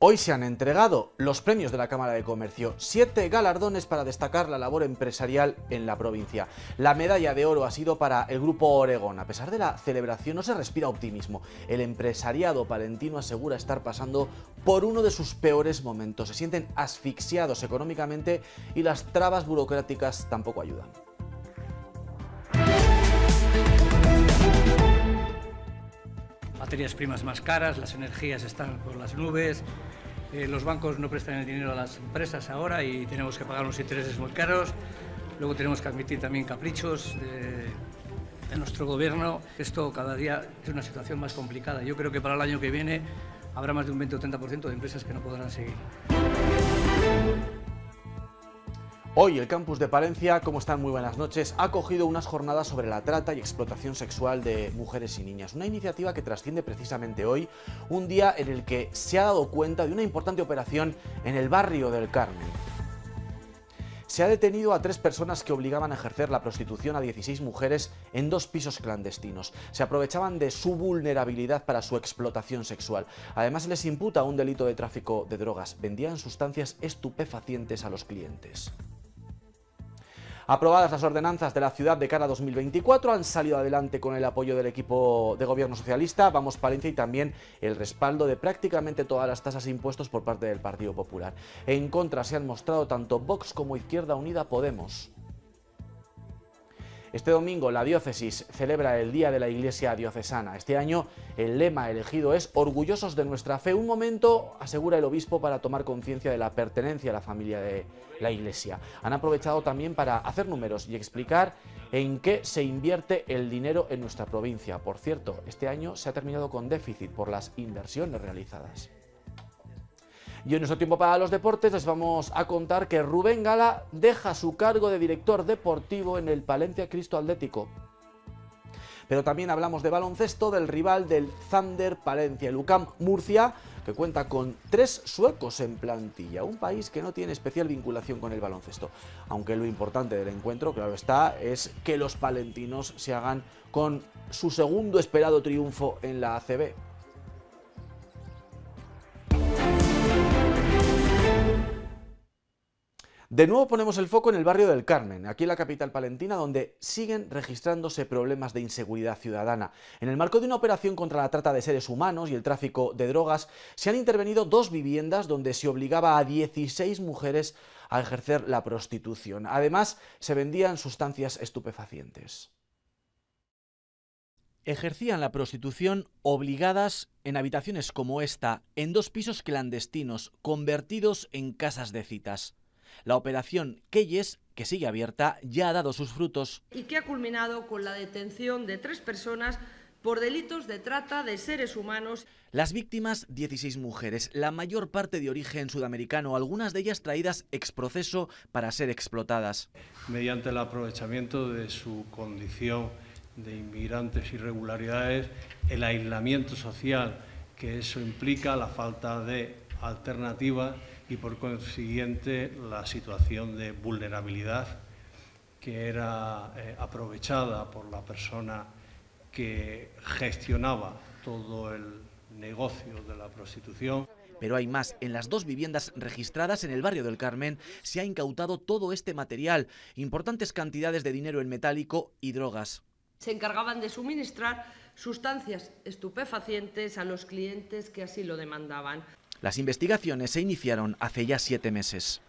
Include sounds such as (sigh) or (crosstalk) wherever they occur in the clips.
Hoy se han entregado los premios de la Cámara de Comercio, siete galardones para destacar la labor empresarial en la provincia. La medalla de oro ha sido para el Grupo Oregón. A pesar de la celebración no se respira optimismo. El empresariado palentino asegura estar pasando por uno de sus peores momentos. Se sienten asfixiados económicamente y las trabas burocráticas tampoco ayudan. materias primas más caras, las energías están por las nubes, eh, los bancos no prestan el dinero a las empresas ahora y tenemos que pagar unos intereses muy caros. Luego tenemos que admitir también caprichos de, de nuestro gobierno. Esto cada día es una situación más complicada. Yo creo que para el año que viene habrá más de un 20 o 30% de empresas que no podrán seguir. Hoy el campus de Palencia, como están? Muy buenas noches. Ha cogido unas jornadas sobre la trata y explotación sexual de mujeres y niñas. Una iniciativa que trasciende precisamente hoy, un día en el que se ha dado cuenta de una importante operación en el barrio del Carmen. Se ha detenido a tres personas que obligaban a ejercer la prostitución a 16 mujeres en dos pisos clandestinos. Se aprovechaban de su vulnerabilidad para su explotación sexual. Además, les imputa un delito de tráfico de drogas. Vendían sustancias estupefacientes a los clientes. Aprobadas las ordenanzas de la ciudad de cara a 2024, han salido adelante con el apoyo del equipo de gobierno socialista, Vamos Palencia y también el respaldo de prácticamente todas las tasas e impuestos por parte del Partido Popular. En contra se han mostrado tanto Vox como Izquierda Unida Podemos. Este domingo la diócesis celebra el Día de la Iglesia Diocesana. Este año el lema elegido es Orgullosos de nuestra fe, un momento, asegura el obispo, para tomar conciencia de la pertenencia a la familia de la Iglesia. Han aprovechado también para hacer números y explicar en qué se invierte el dinero en nuestra provincia. Por cierto, este año se ha terminado con déficit por las inversiones realizadas. Y en nuestro tiempo para los deportes les vamos a contar que Rubén Gala deja su cargo de director deportivo en el Palencia Cristo Atlético. Pero también hablamos de baloncesto del rival del Thunder Palencia, el Murcia, que cuenta con tres suecos en plantilla, un país que no tiene especial vinculación con el baloncesto. Aunque lo importante del encuentro, claro está, es que los palentinos se hagan con su segundo esperado triunfo en la ACB. De nuevo ponemos el foco en el barrio del Carmen, aquí en la capital palentina, donde siguen registrándose problemas de inseguridad ciudadana. En el marco de una operación contra la trata de seres humanos y el tráfico de drogas, se han intervenido dos viviendas donde se obligaba a 16 mujeres a ejercer la prostitución. Además, se vendían sustancias estupefacientes ejercían la prostitución obligadas en habitaciones como esta, en dos pisos clandestinos, convertidos en casas de citas. La operación Keyes, que sigue abierta, ya ha dado sus frutos. Y que ha culminado con la detención de tres personas por delitos de trata de seres humanos. Las víctimas, 16 mujeres, la mayor parte de origen sudamericano, algunas de ellas traídas ex para ser explotadas. Mediante el aprovechamiento de su condición de inmigrantes irregularidades, el aislamiento social que eso implica, la falta de alternativas y por consiguiente la situación de vulnerabilidad que era eh, aprovechada por la persona que gestionaba todo el negocio de la prostitución. Pero hay más. En las dos viviendas registradas en el barrio del Carmen se ha incautado todo este material, importantes cantidades de dinero en metálico y drogas. Se encargaban de suministrar sustancias estupefacientes a los clientes que así lo demandaban. Las investigaciones se iniciaron hace ya siete meses.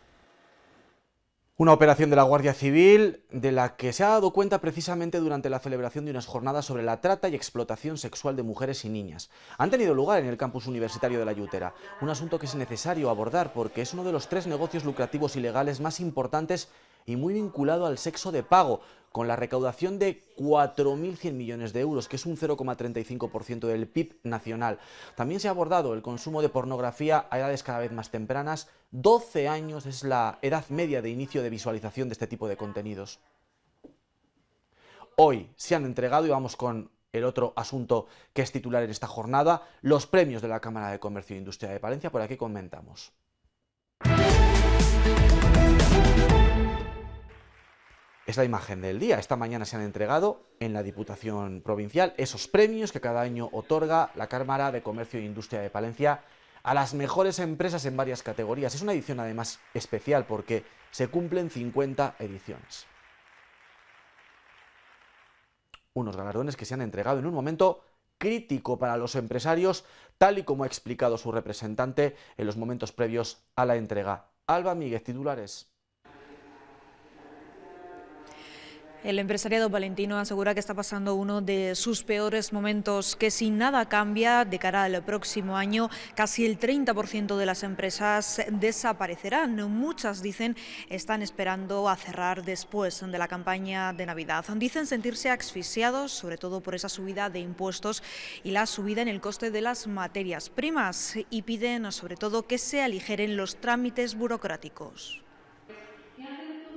Una operación de la Guardia Civil de la que se ha dado cuenta precisamente durante la celebración de unas jornadas sobre la trata y explotación sexual de mujeres y niñas. Han tenido lugar en el campus universitario de la Yutera, un asunto que es necesario abordar porque es uno de los tres negocios lucrativos ilegales más importantes y muy vinculado al sexo de pago, con la recaudación de 4.100 millones de euros, que es un 0,35% del PIB nacional. También se ha abordado el consumo de pornografía a edades cada vez más tempranas. 12 años es la edad media de inicio de visualización de este tipo de contenidos. Hoy se han entregado, y vamos con el otro asunto que es titular en esta jornada, los premios de la Cámara de Comercio e Industria de Palencia, por aquí comentamos es la imagen del día. Esta mañana se han entregado en la Diputación Provincial esos premios que cada año otorga la Cámara de Comercio e Industria de Palencia a las mejores empresas en varias categorías. Es una edición además especial porque se cumplen 50 ediciones. Unos galardones que se han entregado en un momento crítico para los empresarios, tal y como ha explicado su representante en los momentos previos a la entrega. Alba Míguez, titulares. El empresariado valentino asegura que está pasando uno de sus peores momentos, que si nada cambia de cara al próximo año, casi el 30% de las empresas desaparecerán. Muchas, dicen, están esperando a cerrar después de la campaña de Navidad. Dicen sentirse asfixiados, sobre todo por esa subida de impuestos y la subida en el coste de las materias primas, y piden sobre todo que se aligeren los trámites burocráticos.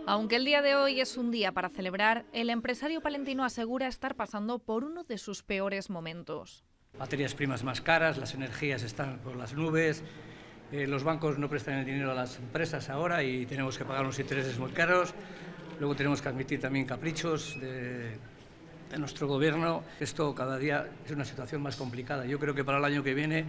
Aunque el día de hoy es un día para celebrar, el empresario palentino asegura estar pasando por uno de sus peores momentos. Materias primas más caras, las energías están por las nubes, eh, los bancos no prestan el dinero a las empresas ahora y tenemos que pagar unos intereses muy caros. Luego tenemos que admitir también caprichos de nuestro gobierno. Esto cada día es una situación más complicada. Yo creo que para el año que viene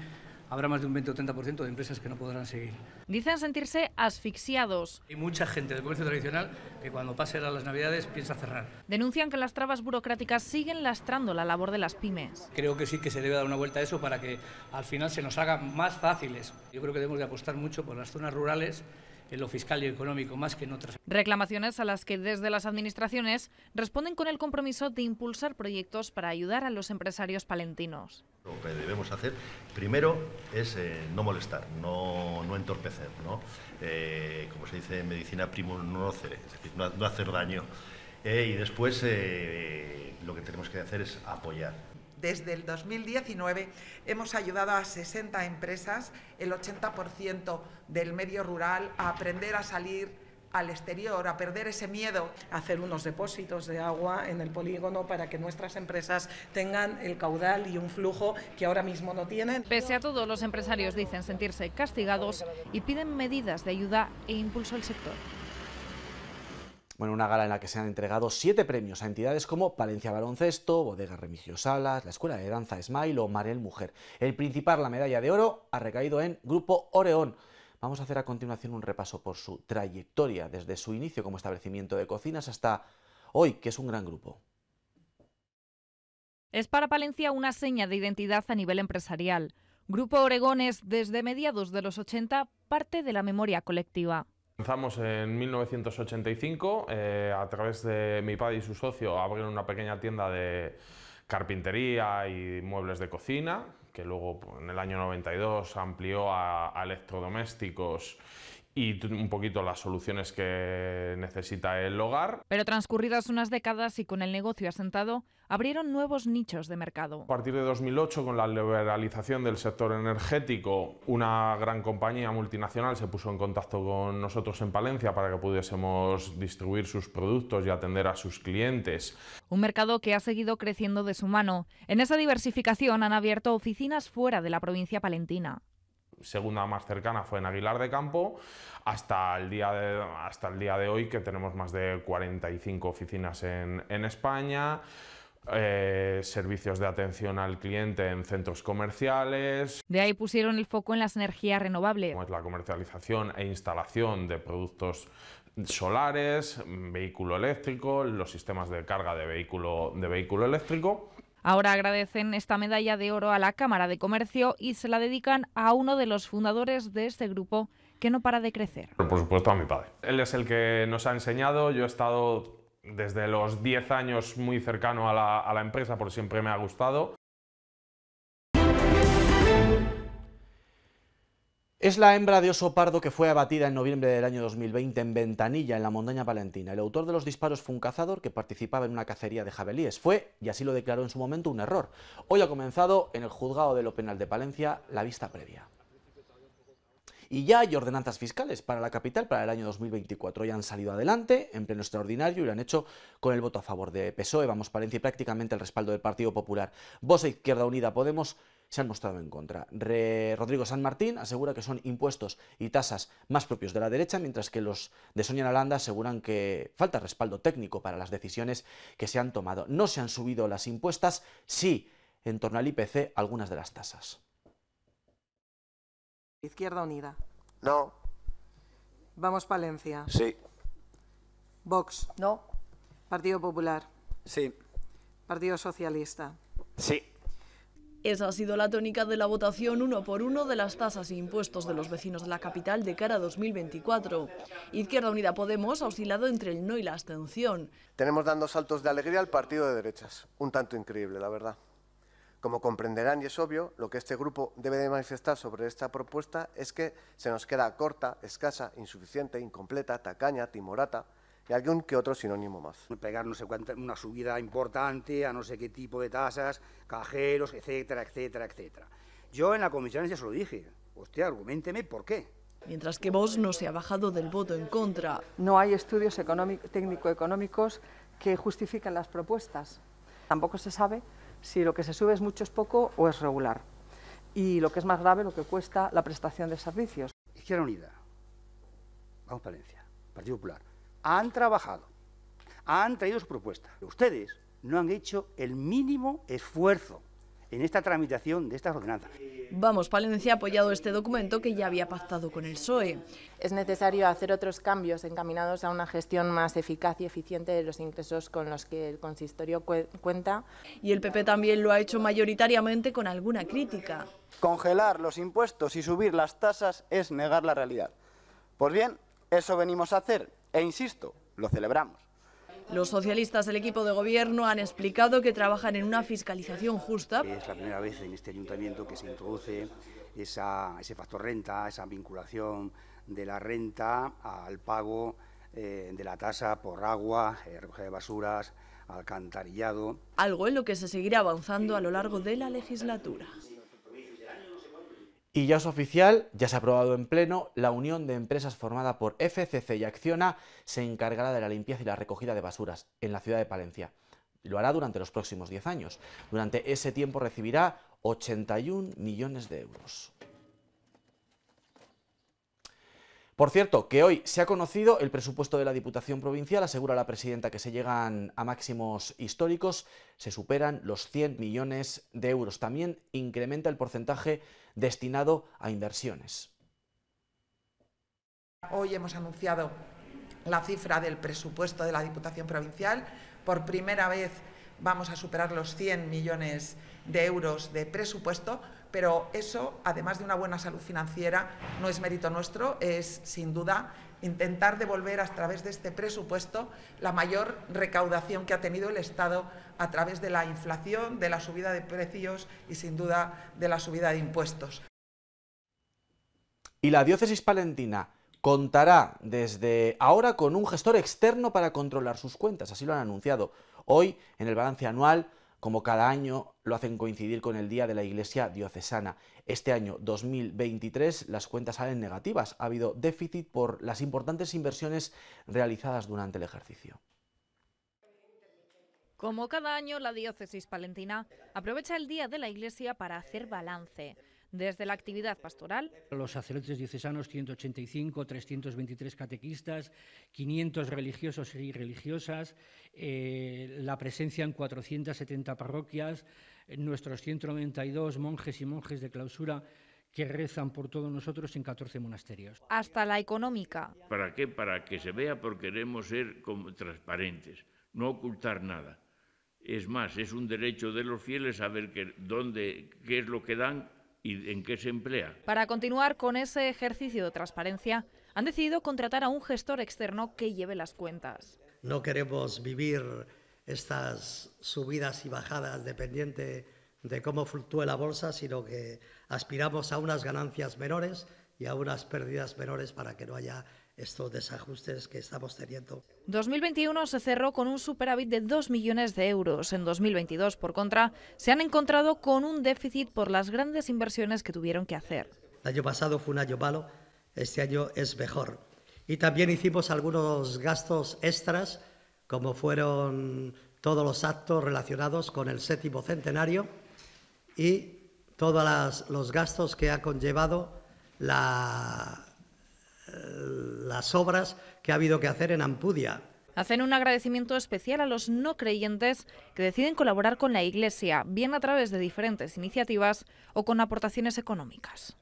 habrá más de un 20 o 30% de empresas que no podrán seguir. Dicen sentirse asfixiados. Hay mucha gente del comercio tradicional que cuando pasen a las navidades piensa cerrar. Denuncian que las trabas burocráticas siguen lastrando la labor de las pymes. Creo que sí que se debe dar una vuelta a eso para que al final se nos haga más fáciles. Yo creo que debemos de apostar mucho por las zonas rurales en lo fiscal y económico más que en otras. Reclamaciones a las que desde las administraciones responden con el compromiso de impulsar proyectos para ayudar a los empresarios palentinos. Lo que debemos hacer primero es eh, no molestar, no, no entorpecer, eh, como se dice en medicina primum no nocere, es decir, no, hacer daño. Eh, y después lo que tenemos que hacer es apoyar. Desde el 2019 hemos ayudado a 60 empresas, el 80% del medio rural, a aprender a salir al exterior, a perder ese miedo. Hacer unos depósitos de agua en el polígono para que nuestras empresas tengan el caudal y un flujo que ahora mismo no tienen. Pese a todo, los empresarios dicen sentirse castigados y piden medidas de ayuda e impulso al sector. En una gala en la que se han entregado siete premios a entidades como Palencia Baloncesto, Bodega Remigio Salas, la Escuela de Danza Smile o Marel Mujer. El principal, la medalla de oro, ha recaído en Grupo Oreón. Vamos a hacer a continuación un repaso por su trayectoria, desde su inicio como establecimiento de cocinas hasta hoy, que es un gran grupo. Es para Palencia una seña de identidad a nivel empresarial. Grupo Oregón es, desde mediados de los 80, parte de la memoria colectiva. Empezamos en 1985, eh, a través de mi padre y su socio abrieron una pequeña tienda de carpintería y muebles de cocina, que luego pues, en el año 92 amplió a electrodomésticos y un poquito las soluciones que necesita el hogar. Pero transcurridas unas décadas y con el negocio asentado, abrieron nuevos nichos de mercado. A partir de 2008, con la liberalización del sector energético, una gran compañía multinacional se puso en contacto con nosotros en Palencia para que pudiésemos distribuir sus productos y atender a sus clientes. Un mercado que ha seguido creciendo de su mano. En esa diversificación han abierto oficinas fuera de la provincia palentina segunda más cercana fue en Aguilar de Campo, hasta el día de, hasta el día de hoy que tenemos más de 45 oficinas en, España. Eh, servicios de atención al cliente en centros comerciales. De ahí pusieron el foco en las energías renovables. la comercialización e instalación de productos solares, vehículo eléctrico, los sistemas de carga de vehículo, de vehículo eléctrico. Ahora agradecen esta medalla de oro a la Cámara de Comercio y se la dedican a uno de los fundadores de este grupo que no para de crecer. Por supuesto a mi padre. Él es el que nos ha enseñado, yo he estado desde los 10 años muy cercano a la, a la empresa, por siempre me ha gustado. Es la hembra de oso pardo que fue abatida en noviembre del año 2020 en Ventanilla, en la montaña palentina. El autor de los disparos fue un cazador que participaba en una cacería de jabalíes. Fue, y así lo declaró en su momento, un error. Hoy ha comenzado en el juzgado de lo penal de Palencia la vista previa. Y ya hay ordenanzas fiscales para la capital para el año 2024. Ya han salido adelante en pleno extraordinario y lo han hecho con el voto a favor de PSOE, Vamos Palencia y prácticamente el respaldo del Partido Popular. Vos e Izquierda Unida Podemos se han mostrado en contra. Rodrigo San Martín asegura que son impuestos y tasas más propios de la derecha, mientras que los de Sonia Nalanda aseguran que falta respaldo técnico para las decisiones que se han tomado. No se han subido las impuestas, sí, en torno al IPC, algunas de las tasas. Izquierda Unida. No. Vamos Palencia. Sí. Vox. No. Partido Popular. Sí. Partido Socialista. Sí. Esa ha sido la tónica de la votación uno por uno de las tasas e impuestos de los vecinos de la capital de cara a 2024. Izquierda Unida Podemos ha oscilado entre el no y la abstención. Tenemos dando saltos de alegría al partido de derechas, un tanto increíble, la verdad. Como comprenderán y es obvio, lo que este grupo debe de manifestar sobre esta propuesta es que se nos queda corta, escasa, insuficiente, incompleta, tacaña, timorata, y algún que otro sinónimo más. Pegar una subida importante a no sé qué tipo de tasas, cajeros, etcétera, etcétera, etcétera. Yo en la comisión ya se lo dije, hostia, argumenteme por qué. Mientras que vos no se ha bajado del voto en contra. No hay estudios técnico-económicos que justifiquen las propuestas. Tampoco se sabe si lo que se sube es mucho, es poco o es regular. Y lo que es más grave, lo que cuesta la prestación de servicios. Izquierda Unida, vamos Valencia, Partido Popular, han trabajado, han traído su propuesta. Ustedes no han hecho el mínimo esfuerzo en esta tramitación de estas ordenanzas. Vamos, Palencia ha apoyado este documento que ya había pactado con el PSOE. Es necesario hacer otros cambios encaminados a una gestión más eficaz y eficiente de los ingresos con los que el consistorio cuenta. Y el PP también lo ha hecho mayoritariamente con alguna crítica. Congelar los impuestos y subir las tasas es negar la realidad. Pues bien, eso venimos a hacer e insisto, lo celebramos. Los socialistas del equipo de gobierno han explicado que trabajan en una fiscalización justa. Es la primera vez en este ayuntamiento que se introduce ese factor renta, esa vinculación de la renta al pago eh, de la tasa por agua, eh, recogida de basuras, alcantarillado. Algo en lo que se seguirá avanzando a lo largo de la legislatura. Y ya es oficial, ya se ha aprobado en pleno, la unión de empresas formada por FCC y Acciona se encargará de la limpieza y la recogida de basuras en la ciudad de Palencia. Lo hará durante los próximos 10 años. Durante ese tiempo recibirá 81 millones de euros. Por cierto, que hoy se ha conocido el presupuesto de la Diputación Provincial, asegura la presidenta que se llegan a máximos históricos, se superan los 100 millones de euros. También incrementa el porcentaje destinado a inversiones. Hoy hemos anunciado la cifra del presupuesto de la Diputación Provincial. Por primera vez vamos a superar los 100 millones de euros de presupuesto, pero eso, además de una buena salud financiera, no es mérito nuestro, es sin duda intentar devolver a través de este presupuesto la mayor recaudación que ha tenido el Estado a través de la inflación, de la subida de precios y sin duda de la subida de impuestos. Y la diócesis palentina contará desde ahora con un gestor externo para controlar sus cuentas, así lo han anunciado hoy en el balance anual como cada año lo hacen coincidir con el Día de la Iglesia Diocesana. Este año 2023 las cuentas salen negativas, ha habido déficit por las importantes inversiones realizadas durante el ejercicio. Como cada año, la diócesis palentina aprovecha el Día de la Iglesia para hacer balance desde la actividad pastoral. Los sacerdotes diocesanos, 185, 323 catequistas, 500 religiosos y religiosas, eh, la presencia en 470 parroquias, nuestros 192 monjes y monjes de clausura que rezan por todos nosotros en 14 monasterios. Hasta la económica. ¿Para qué? Para que se vea, porque queremos ser como transparentes, no ocultar nada. Es más, es un derecho de los fieles saber que, dónde, qué es lo que dan en qué se emplea. Para continuar con ese ejercicio de transparencia, han decidido contratar a un gestor externo que lleve las cuentas. No queremos vivir estas subidas y bajadas dependiente de cómo fluctúe la bolsa, sino que aspiramos a unas ganancias menores y a unas pérdidas menores para que no haya estos desajustes que estamos teniendo. 2021 se cerró con un superávit de 2 millones de euros. En 2022, por contra, se han encontrado con un déficit por las grandes inversiones que tuvieron que hacer. El año pasado fue un año malo, este año es mejor. Y también hicimos algunos gastos extras, como fueron todos los actos relacionados con el séptimo centenario y todos los gastos que ha conllevado las obras que ha habido que hacer en Ampudia. Hacen un agradecimiento especial a los no creyentes que deciden colaborar con la Iglesia, bien a través de diferentes iniciativas o con aportaciones económicas.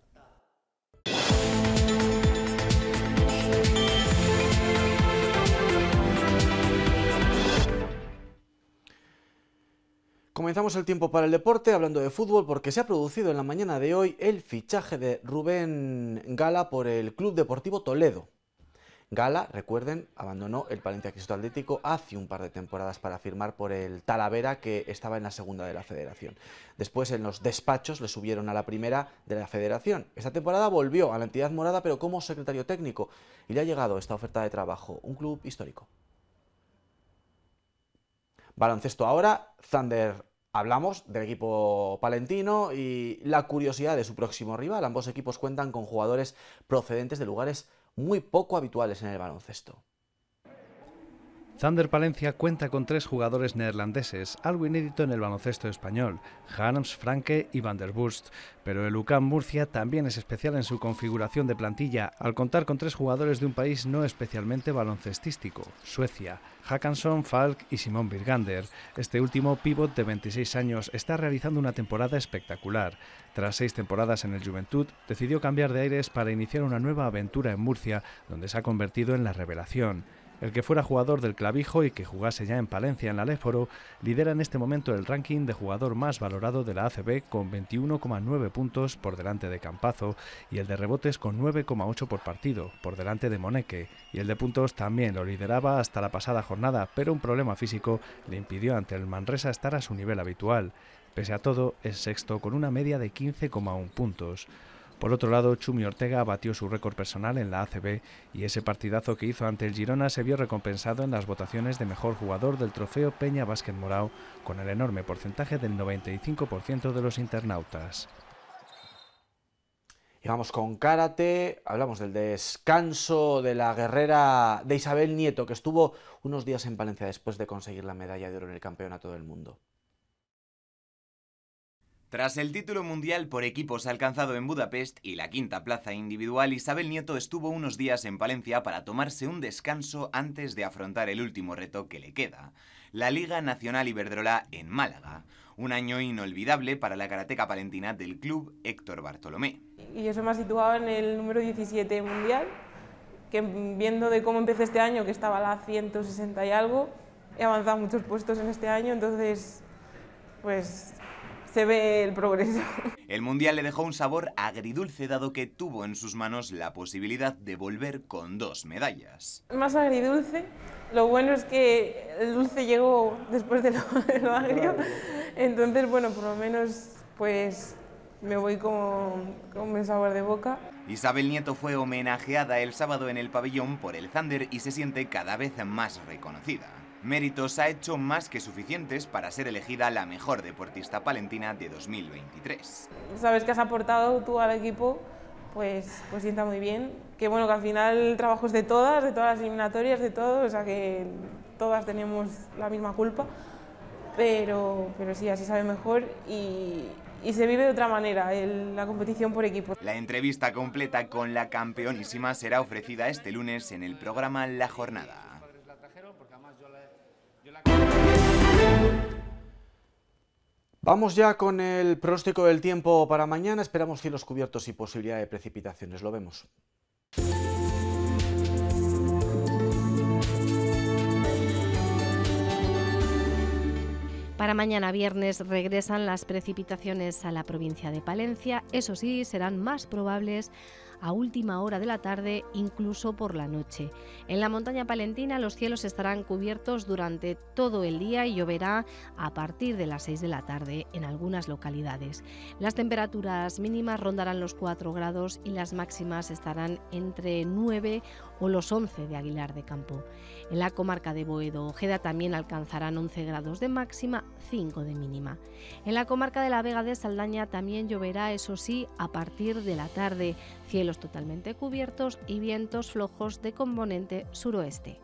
Comenzamos el tiempo para el deporte hablando de fútbol porque se ha producido en la mañana de hoy el fichaje de Rubén Gala por el Club Deportivo Toledo. Gala, recuerden, abandonó el Palencia Cristo Atlético hace un par de temporadas para firmar por el Talavera que estaba en la segunda de la federación. Después en los despachos le subieron a la primera de la federación. Esta temporada volvió a la entidad morada pero como secretario técnico y le ha llegado esta oferta de trabajo, un club histórico. Baloncesto ahora, Thunder Hablamos del equipo palentino y la curiosidad de su próximo rival. Ambos equipos cuentan con jugadores procedentes de lugares muy poco habituales en el baloncesto. Thunder Palencia cuenta con tres jugadores neerlandeses, algo inédito en el baloncesto español, Hans, Franke y Van der Burst, pero el UCAM Murcia también es especial en su configuración de plantilla, al contar con tres jugadores de un país no especialmente baloncestístico, Suecia, Hackanson, Falk y Simón Birgander. Este último pívot de 26 años está realizando una temporada espectacular. Tras seis temporadas en el Juventud, decidió cambiar de aires para iniciar una nueva aventura en Murcia, donde se ha convertido en la revelación. El que fuera jugador del Clavijo y que jugase ya en Palencia en la Leforo, lidera en este momento el ranking de jugador más valorado de la ACB con 21,9 puntos por delante de Campazo y el de rebotes con 9,8 por partido, por delante de Moneque. Y el de puntos también lo lideraba hasta la pasada jornada, pero un problema físico le impidió ante el Manresa estar a su nivel habitual. Pese a todo, es sexto con una media de 15,1 puntos. Por otro lado, Chumi Ortega batió su récord personal en la ACB y ese partidazo que hizo ante el Girona se vio recompensado en las votaciones de mejor jugador del trofeo Peña Vázquez Morao con el enorme porcentaje del 95% de los internautas. Y vamos con karate, hablamos del descanso de la guerrera de Isabel Nieto, que estuvo unos días en Valencia después de conseguir la medalla de oro en el Campeonato del Mundo. Tras el título mundial por equipos alcanzado en Budapest y la quinta plaza individual, Isabel Nieto estuvo unos días en Palencia para tomarse un descanso antes de afrontar el último reto que le queda, la Liga Nacional Iberdrola en Málaga, un año inolvidable para la karateca palentina del club Héctor Bartolomé. Y eso me ha situado en el número 17 mundial, que viendo de cómo empecé este año, que estaba a la 160 y algo, he avanzado muchos puestos en este año, entonces pues se ve el progreso. (laughs) El Mundial le dejó un sabor agridulce dado que tuvo en sus manos la posibilidad de volver con dos medallas. Más agridulce, lo bueno es que el dulce llegó después de lo, (laughs) agrio, entonces bueno, por lo menos pues me voy con, un sabor de boca. Isabel Nieto fue homenajeada el sábado en el pabellón por el Thunder y se siente cada vez más reconocida méritos ha hecho más que suficientes para ser elegida la mejor deportista palentina de 2023. Sabes que has aportado tú al equipo, pues, pues sienta muy bien. Que bueno, que al final el trabajo es de todas, de todas las eliminatorias, de todo, o sea que todas tenemos la misma culpa, pero, pero sí, así sabe mejor y, y se vive de otra manera la competición por equipo. La entrevista completa con la campeonísima será ofrecida este lunes en el programa La Jornada. Vamos ya con el pronóstico del tiempo para mañana. Esperamos cielos cubiertos y posibilidad de precipitaciones. Lo vemos. Para mañana viernes regresan las precipitaciones a la provincia de Palencia, eso sí, serán más probables a última hora de la tarde, incluso por la noche. En la montaña palentina los cielos estarán cubiertos durante todo el día y lloverá a partir de las 6 de la tarde en algunas localidades. Las temperaturas mínimas rondarán los 4 grados y las máximas estarán entre 9 o los 11 de Aguilar de Campo. En la comarca de Boedo Ojeda también alcanzarán 11 grados de máxima, 5 de mínima. En la comarca de la Vega de Saldaña también lloverá, eso sí, a partir de la tarde totalmente cubiertos y vientos flojos de componente suroeste.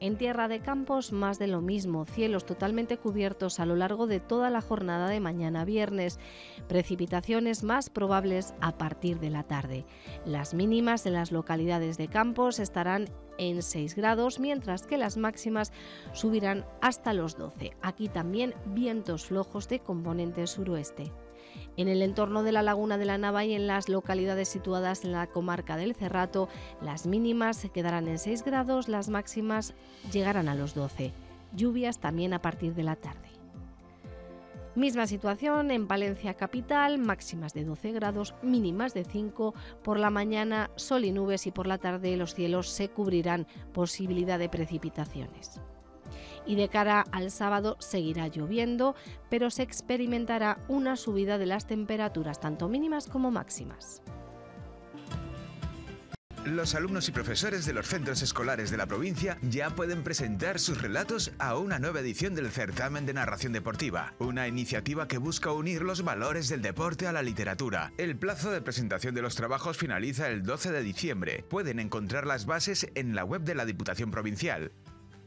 En Tierra de Campos, más de lo mismo, cielos totalmente cubiertos a lo largo de toda la jornada de mañana viernes, precipitaciones más probables a partir de la tarde. Las mínimas en las localidades de Campos estarán en 6 grados, mientras que las máximas subirán hasta los 12. Aquí también vientos flojos de componente suroeste. En el entorno de la laguna de la Nava y en las localidades situadas en la comarca del Cerrato, las mínimas se quedarán en 6 grados, las máximas llegarán a los 12. Lluvias también a partir de la tarde. Misma situación en Valencia capital, máximas de 12 grados, mínimas de 5. Por la mañana sol y nubes y por la tarde los cielos se cubrirán, posibilidad de precipitaciones y de cara al sábado seguirá lloviendo, pero se experimentará una subida de las temperaturas, tanto mínimas como máximas. Los alumnos y profesores de los centros escolares de la provincia ya pueden presentar sus relatos a una nueva edición del Certamen de Narración Deportiva, una iniciativa que busca unir los valores del deporte a la literatura. El plazo de presentación de los trabajos finaliza el 12 de diciembre. Pueden encontrar las bases en la web de la Diputación Provincial.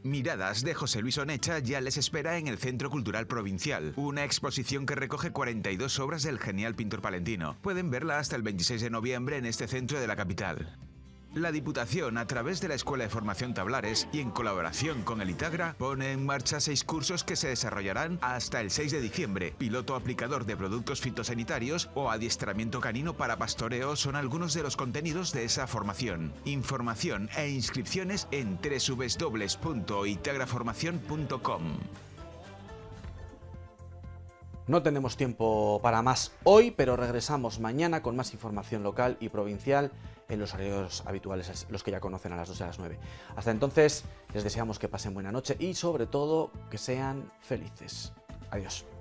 Miradas de José Luis Onecha ya les espera en el Centro Cultural Provincial, una exposición que recoge 42 obras del genial pintor palentino. Pueden verla hasta el 26 de noviembre en este centro de la capital. La Diputación, a través de la Escuela de Formación Tablares y en colaboración con el Itagra, pone en marcha seis cursos que se desarrollarán hasta el 6 de diciembre. Piloto aplicador de productos fitosanitarios o adiestramiento canino para pastoreo son algunos de los contenidos de esa formación. Información e inscripciones en www.itagraformacion.com. No tenemos tiempo para más hoy, pero regresamos mañana con más información local y provincial en los horarios habituales, los que ya conocen a las 2 a las 9. Hasta entonces, les deseamos que pasen buena noche y sobre todo que sean felices. Adiós.